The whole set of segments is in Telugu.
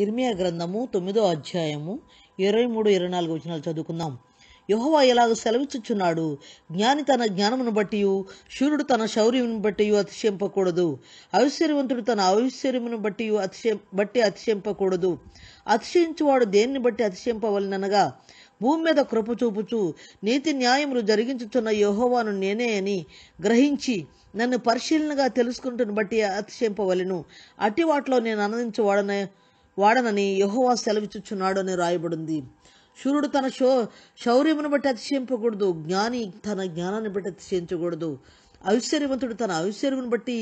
ఇర్మియా గ్రంథము తొమ్మిదో అధ్యాయము ఇరవై మూడు ఇరవై నాలుగు వచనాలు చదువుకుందాం యహోవా ఇలాగ సెలవిచ్చుచున్నాడు జ్ఞాని తన జ్ఞానమును బట్టి శూర్యుడు తన శౌర్యమును బట్టి అతిశయింపకూడదు ఐశ్వర్యవంతుడు తన ఐశ్వర్యమును బట్టి అతిశయం బట్టి అతిశయింపకూడదు అతిశయించువాడు దేన్ని బట్టి అతిశయింపవలనగా భూమి మీద కృప చూపుచు నీతి న్యాయములు జరిగించుచున్న యహోవాను నేనే అని గ్రహించి నన్ను పరిశీలనగా తెలుసుకుంటుని బట్టి అతిశయింపవలను అట్టి వాటిలో నేను ఆనందించవాడనే వాడనని యహోవా సెలవిచ్చుచున్నాడు అని రాయబడింది శూరుడు తన శో శౌర్యమును బట్టి అతిశయింపకూడదు జ్ఞాని తన జ్ఞానాన్ని బట్టి అతిశయించకూడదు ఐశ్వర్యవంతుడు తన ఐశ్వర్యమును బట్టి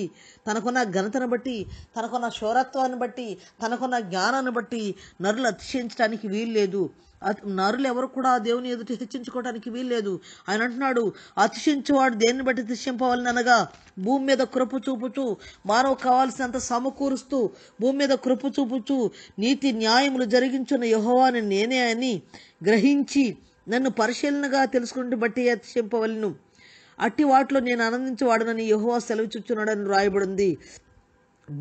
తనకున్న ఘనతను బట్టి తనకున్న శౌరత్వాన్ని బట్టి తనకున్న జ్ఞానాన్ని బట్టి నరులు అతిశయించడానికి వీలు లేదు నరులు ఎవరు కూడా దేవుని ఎదుటి హెచ్చించుకోవడానికి వీల్లేదు ఆయన అంటున్నాడు అతిశించేవాడు దేన్ని బట్టి అతిశింపవాలని అనగా భూమి మీద కృప చూపుచూ మానవ కావాల్సినంత సమకూరుస్తూ భూమి మీద కృప చూపుచూ నీతి న్యాయములు జరిగించున్న యహోవాని నేనే అని గ్రహించి నన్ను పరిశీలనగా తెలుసుకుంటే బట్టి అతిశింపవలను అట్టి వాటిలో నేను ఆనందించేవాడునని యహోవా సెలవు చూచున్నాడని రాయబడింది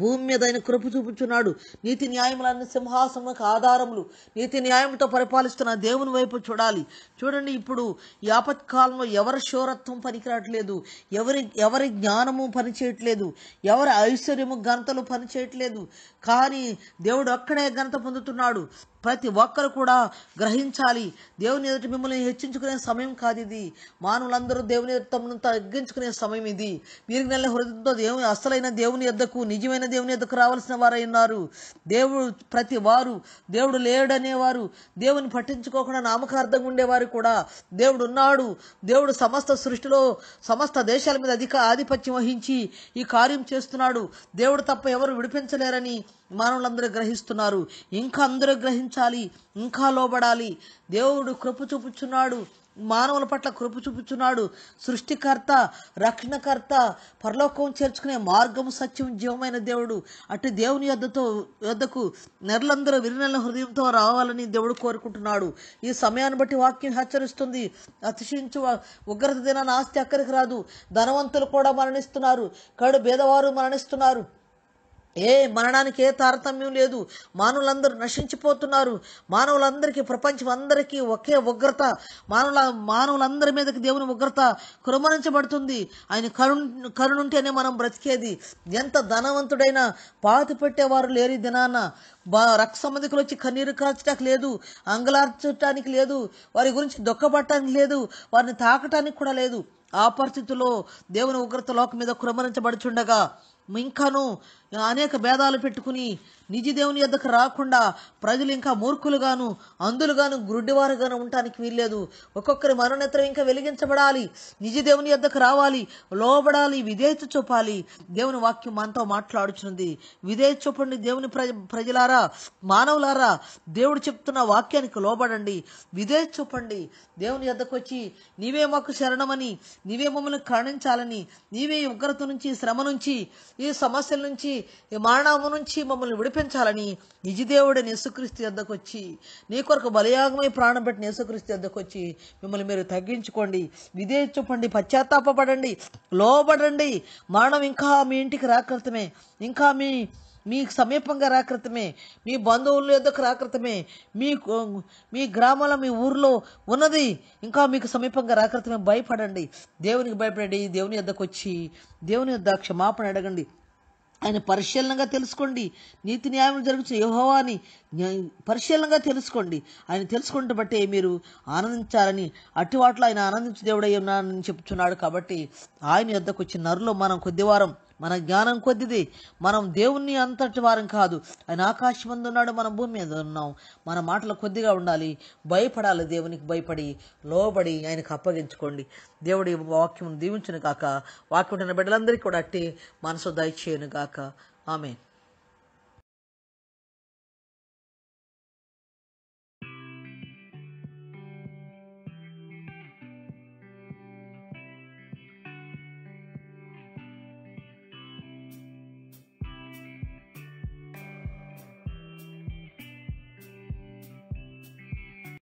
భూమి మీద ఆయన కృప చూపుచున్నాడు నీతి న్యాయములన్న సింహాసనకు ఆధారములు నీతి న్యాయంతో పరిపాలిస్తున్న దేవుని వైపు చూడాలి చూడండి ఇప్పుడు యాపత్కాలంలో ఎవరి శౌరత్వం పనికిరాట్లేదు ఎవరి ఎవరి జ్ఞానము పనిచేయట్లేదు ఎవరి ఐశ్వర్యము ఘనతలు పనిచేయట్లేదు కానీ దేవుడు అక్కడే ఘనత పొందుతున్నాడు ప్రతి ఒక్కరు కూడా గ్రహించాలి దేవుని ఎదుట మిమ్మల్ని హెచ్చించుకునే సమయం కాదు ఇది మానవులందరూ దేవుని తమను తగ్గించుకునే సమయం ఇది మీరు నెల హృదయంతో దేవుని అసలైన దేవుని ఎద్దకు నిజమైన దేవుని ఎద్దకు రావాల్సిన వారై ఉన్నారు దేవుడు ప్రతి వారు దేవుడు లేడనేవారు దేవుని పట్టించుకోకుండా నామకార్థంగా ఉండేవారు కూడా దేవుడు ఉన్నాడు దేవుడు సమస్త సృష్టిలో సమస్త దేశాల మీద అధిక ఆధిపత్యం వహించి ఈ కార్యం చేస్తున్నాడు దేవుడు తప్ప ఎవరు విడిపించలేరని మానవులందరూ గ్రహిస్తున్నారు ఇంకా అందరూ గ్రహించ ఆనందించాలి ఇంకా లోబడాలి దేవుడు కృప చూపుచున్నాడు మానవుల పట్ల కృప చూపుచున్నాడు సృష్టికర్త రక్షణకర్త పరలోకం చేర్చుకునే మార్గము సత్యం జీవమైన దేవుడు అటు దేవుని యొద్దతో యొద్దకు నెరలందరూ విరినెల హృదయంతో రావాలని దేవుడు కోరుకుంటున్నాడు ఈ సమయాన్ని బట్టి వాక్యం హెచ్చరిస్తుంది అతిశయించు ఉగ్రత దిన ఆస్తి అక్కడికి రాదు ధనవంతులు కూడా మరణిస్తున్నారు కడు భేదవారు మరణిస్తున్నారు ఏ మరణానికి ఏ తారతమ్యం లేదు మానవులందరూ నశించిపోతున్నారు మానవులందరికీ ప్రపంచం అందరికీ ఒకే ఉగ్రత మానవుల మానవులందరి మీదకి దేవుని ఉగ్రత కురమరించబడుతుంది ఆయన కరుణ్ కరుణుంటేనే మనం బ్రతికేది ఎంత ధనవంతుడైనా పాతి పెట్టేవారు లేరు దినాన బా రక్త సంబంధికులు వచ్చి కన్నీరు కాల్చడానికి లేదు అంగలార్చడానికి లేదు వారి గురించి దుఃఖపడటానికి లేదు వారిని తాకటానికి కూడా లేదు ఆ పరిస్థితుల్లో దేవుని ఉగ్రత లోకం మీద కురమరించబడుచుండగా ఇంకాను అనేక భేదాలు పెట్టుకుని నిజదేవుని ఎద్దకు రాకుండా ప్రజలు ఇంకా మూర్ఖులుగాను అందులుగాను గాను ఉండటానికి వీల్లేదు ఒక్కొక్కరి మరణత్రం ఇంకా వెలిగించబడాలి నిజదేవుని ఎద్దకు రావాలి లోబడాలి విధేయత చూపాలి దేవుని వాక్యం మనతో మాట్లాడుచున్నది విధేయత చూపండి దేవుని ప్రజలారా మానవులారా దేవుడు చెప్తున్న వాక్యానికి లోబడండి విధేయత చూపండి దేవుని ఎద్దకు వచ్చి నీవే మాకు శరణమని నీవే మమ్మల్ని కరణించాలని నీవే ఉగ్రత నుంచి శ్రమ నుంచి ఈ సమస్యల నుంచి ఈ మరణము నుంచి మమ్మల్ని విడిపించాలని నిజదేవుడు యేసుక్రీస్తు వద్దకు వచ్చి నీ కొరకు బలయాగమై ప్రాణం పెట్టిన యేసుక్రీస్తు వద్దకు వచ్చి మిమ్మల్ని మీరు తగ్గించుకోండి విధే చూపండి పశ్చాత్తాపడండి లోబడండి మరణం ఇంకా మీ ఇంటికి రాకృతమే ఇంకా మీ మీకు సమీపంగా రాకృతమే మీ బంధువుల ఎద్దకు రాకృతమే మీ మీ గ్రామంలో మీ ఊర్లో ఉన్నది ఇంకా మీకు సమీపంగా రాకృతమే భయపడండి దేవునికి భయపడండి దేవుని ఎద్దకు వచ్చి దేవుని యొద్ద క్షమాపణ అడగండి ఆయన పరిశీలనగా తెలుసుకోండి నీతి న్యాయం జరుగుతున్న యహోవాని పరిశీలనగా తెలుసుకోండి ఆయన తెలుసుకుంటే బట్టే మీరు ఆనందించాలని అటువాట్లో ఆయన ఆనందించే దేవుడయ్యున్నానని చెప్తున్నాడు కాబట్టి ఆయన యొద్దకు వచ్చిన నరులో మనం కొద్దివారం మన జ్ఞానం కొద్దిది మనం దేవుణ్ణి అంతటి వారం కాదు ఆయన ఆకాశం ఉన్నాడు మనం భూమి మీద ఉన్నాం మన మాటలు కొద్దిగా ఉండాలి భయపడాలి దేవునికి భయపడి లోబడి ఆయనకు అప్పగించుకోండి దేవుడి వాక్యం దీవించను కాక వాక్యం బిడ్డలందరికీ కూడా అట్టి మనసు దయచేయను కాక ఆమె